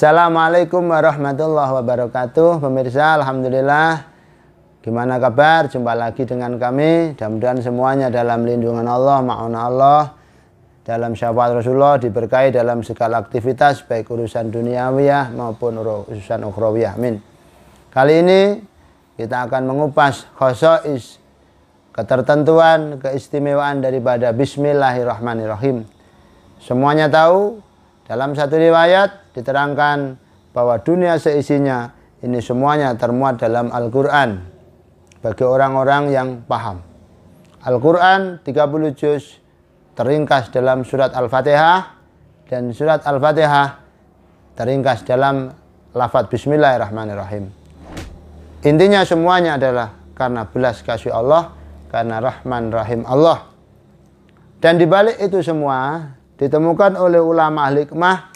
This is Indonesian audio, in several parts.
Assalamualaikum warahmatullahi wabarakatuh Pemirsa Alhamdulillah Gimana kabar? Jumpa lagi dengan kami Mudah-mudahan semuanya dalam lindungan Allah Ma'una Allah Dalam syafaat Rasulullah Diberkahi dalam segala aktivitas Baik urusan duniawiyah maupun urusan ukhrawiyah Amin Kali ini kita akan mengupas khosois Ketertentuan, keistimewaan daripada Bismillahirrahmanirrahim Semuanya tahu dalam satu riwayat diterangkan bahwa dunia seisinya ini semuanya termuat dalam Al-Quran bagi orang-orang yang paham. Al-Quran 30 juz teringkas dalam surat Al-Fatihah dan surat Al-Fatihah teringkas dalam lafad Bismillahirrahmanirrahim. Intinya semuanya adalah karena belas kasih Allah, karena Rahman Rahim Allah. Dan dibalik itu semua ditemukan oleh ulama hikmah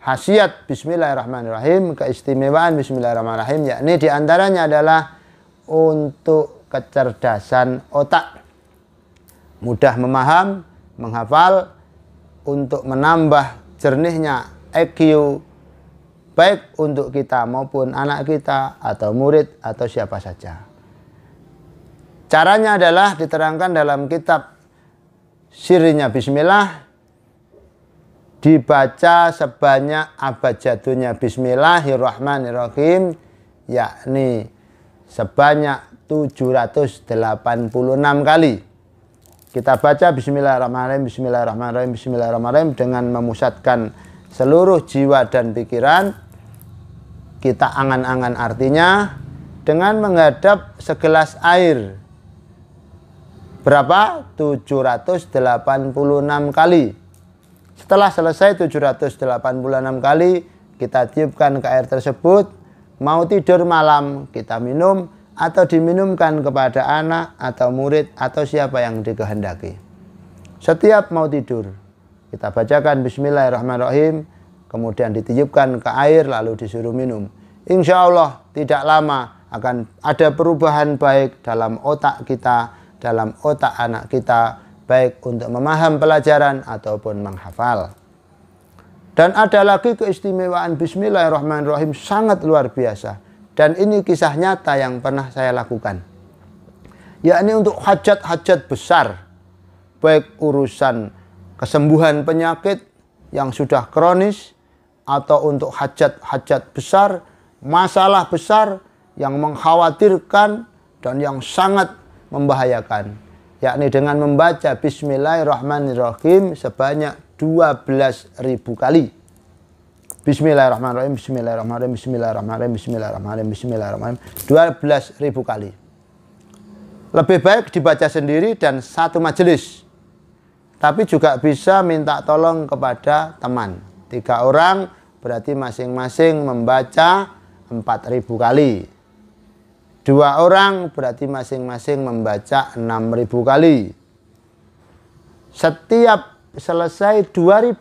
khasiat bismillahirrahmanirrahim, keistimewaan bismillahirrahmanirrahim yakni diantaranya adalah untuk kecerdasan otak. Mudah memaham, menghafal, untuk menambah jernihnya EQ baik untuk kita maupun anak kita atau murid atau siapa saja. Caranya adalah diterangkan dalam kitab Sirinya Bismillah dibaca sebanyak abad jatuhnya Bismillahirrahmanirrahim yakni sebanyak 786 kali kita baca Bismillahirrahmanirrahim Bismillahirrahmanirrahim Bismillahirrahmanirrahim dengan memusatkan seluruh jiwa dan pikiran kita angan-angan artinya dengan menghadap segelas air berapa 786 kali setelah selesai 786 kali, kita tiupkan ke air tersebut. Mau tidur malam, kita minum atau diminumkan kepada anak atau murid atau siapa yang dikehendaki. Setiap mau tidur, kita bacakan Bismillahirrahmanirrahim, kemudian ditiupkan ke air lalu disuruh minum. Insya Allah tidak lama akan ada perubahan baik dalam otak kita, dalam otak anak kita, baik untuk memaham pelajaran ataupun menghafal. Dan ada lagi keistimewaan Bismillahirrahmanirrahim sangat luar biasa. Dan ini kisah nyata yang pernah saya lakukan. Yakni untuk hajat-hajat besar. Baik urusan kesembuhan penyakit yang sudah kronis. Atau untuk hajat-hajat besar. Masalah besar yang mengkhawatirkan dan yang sangat membahayakan yakni dengan membaca Bismillahirrahmanirrahim sebanyak 12.000 kali. Bismillahirrahmanirrahim, Bismillahirrahmanirrahim, Bismillahirrahmanirrahim, Bismillahirrahmanirrahim, Bismillahirrahmanirrahim, 12.000 kali. Lebih baik dibaca sendiri dan satu majelis. Tapi juga bisa minta tolong kepada teman. Tiga orang berarti masing-masing membaca 4.000 kali. Dua orang berarti masing-masing membaca 6000 kali. Setiap selesai 2000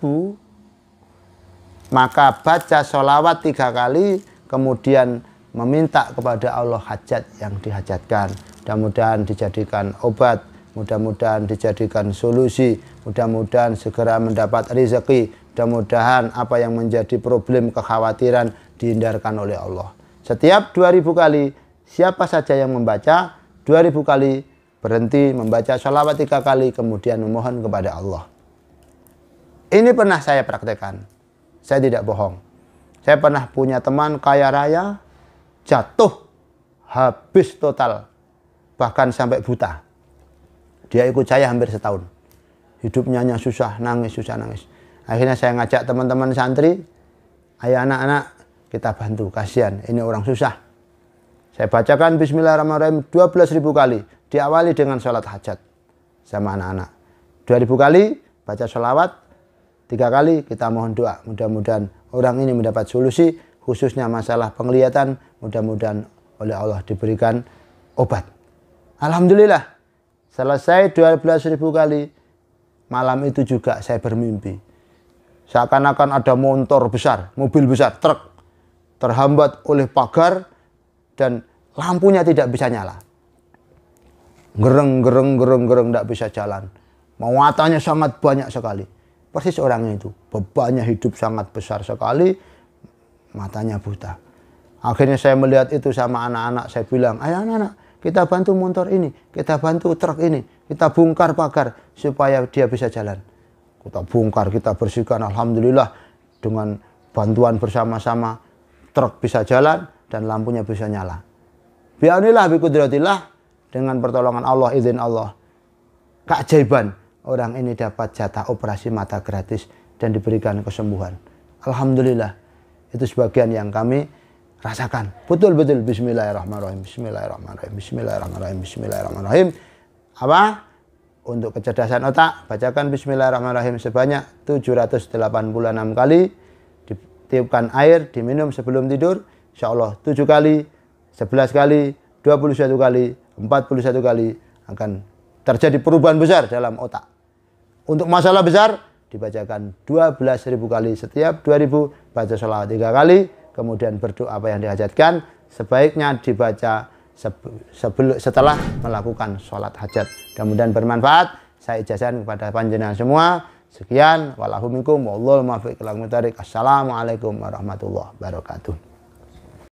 maka baca sholawat tiga kali kemudian meminta kepada Allah hajat yang dihajatkan. Mudah-mudahan dijadikan obat, mudah-mudahan dijadikan solusi, mudah-mudahan segera mendapat rezeki, mudah-mudahan apa yang menjadi problem kekhawatiran dihindarkan oleh Allah. Setiap 2000 kali Siapa saja yang membaca 2000 kali berhenti membaca sholawat tiga kali kemudian memohon kepada Allah. Ini pernah saya praktekkan. Saya tidak bohong. Saya pernah punya teman kaya raya jatuh habis total bahkan sampai buta. Dia ikut saya hampir setahun. Hidupnya hanya susah, nangis, susah, nangis. Akhirnya saya ngajak teman-teman santri, ayah anak-anak kita bantu, kasihan, ini orang susah saya bacakan bismillahirrahmanirrahim 12.000 kali. Diawali dengan sholat hajat sama anak-anak. 2.000 kali baca sholawat. Tiga kali kita mohon doa. Mudah-mudahan orang ini mendapat solusi khususnya masalah penglihatan. Mudah-mudahan oleh Allah diberikan obat. Alhamdulillah selesai 12.000 kali. Malam itu juga saya bermimpi. Seakan-akan ada motor besar, mobil besar, truk terhambat oleh pagar dan lampunya tidak bisa nyala. Gereng, gereng, gereng, gereng, tidak bisa jalan. Muatannya sangat banyak sekali. Persis orangnya itu. Bebannya hidup sangat besar sekali. Matanya buta. Akhirnya saya melihat itu sama anak-anak. Saya bilang, ayo anak-anak, kita bantu motor ini. Kita bantu truk ini. Kita bongkar pagar supaya dia bisa jalan. Kita bongkar, kita bersihkan. Alhamdulillah dengan bantuan bersama-sama truk bisa jalan dan lampunya bisa nyala. Biaunilah bikudratillah dengan pertolongan Allah, izin Allah. Keajaiban orang ini dapat jatah operasi mata gratis dan diberikan kesembuhan. Alhamdulillah itu sebagian yang kami rasakan. Betul-betul bismillahirrahmanirrahim. Bismillahirrahmanirrahim. Bismillahirrahmanirrahim. Bismillahirrahmanirrahim. Apa? Untuk kecerdasan otak, bacakan bismillahirrahmanirrahim sebanyak 786 kali. Ditiupkan air, diminum sebelum tidur Insya Allah 7 kali, 11 kali, 21 kali, 41 kali akan terjadi perubahan besar dalam otak. Untuk masalah besar dibacakan 12.000 kali setiap 2000 baca sholat 3 kali kemudian berdoa apa yang dihajatkan sebaiknya dibaca sebelum setelah melakukan sholat hajat mudah bermanfaat saya ijazahkan kepada panjenengan semua sekian walahumikum wallahu Assalamualaikum warahmatullahi wabarakatuh